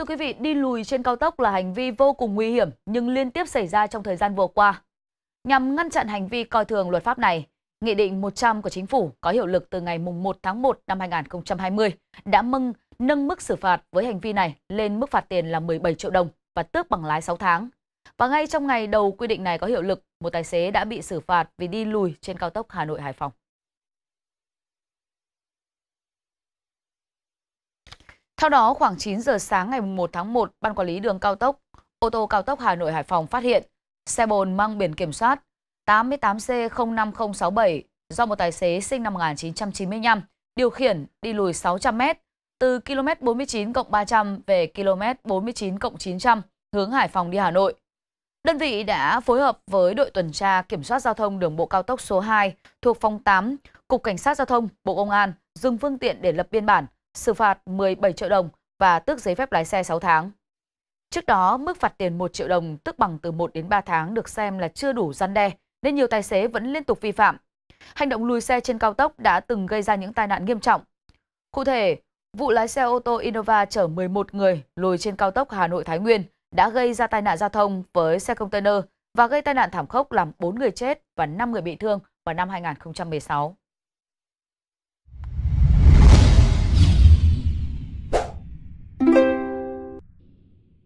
Thưa quý vị, đi lùi trên cao tốc là hành vi vô cùng nguy hiểm nhưng liên tiếp xảy ra trong thời gian vừa qua. Nhằm ngăn chặn hành vi coi thường luật pháp này, Nghị định 100 của Chính phủ có hiệu lực từ ngày 1 tháng 1 năm 2020 đã mâng nâng mức xử phạt với hành vi này lên mức phạt tiền là 17 triệu đồng và tước bằng lái 6 tháng. Và ngay trong ngày đầu quy định này có hiệu lực, một tài xế đã bị xử phạt vì đi lùi trên cao tốc Hà Nội Hải Phòng. Theo đó, khoảng 9 giờ sáng ngày 1 tháng 1, Ban Quản lý đường cao tốc, ô tô cao tốc Hà Nội Hải Phòng phát hiện xe bồn mang biển kiểm soát 88C05067 do một tài xế sinh năm 1995 điều khiển đi lùi 600 m từ km 49 300 về km 49 900 hướng Hải Phòng đi Hà Nội. Đơn vị đã phối hợp với đội tuần tra kiểm soát giao thông đường bộ cao tốc số 2 thuộc phòng 8, Cục Cảnh sát Giao thông, Bộ Công an dừng phương tiện để lập biên bản, xử phạt 17 triệu đồng và tước giấy phép lái xe 6 tháng. Trước đó, mức phạt tiền 1 triệu đồng tức bằng từ 1 đến 3 tháng được xem là chưa đủ gian đe, nên nhiều tài xế vẫn liên tục vi phạm. Hành động lùi xe trên cao tốc đã từng gây ra những tai nạn nghiêm trọng. Cụ thể, vụ lái xe ô tô Innova chở 11 người lùi trên cao tốc Hà Nội Thái Nguyên đã gây ra tai nạn giao thông với xe container và gây tai nạn thảm khốc làm 4 người chết và 5 người bị thương vào năm 2016.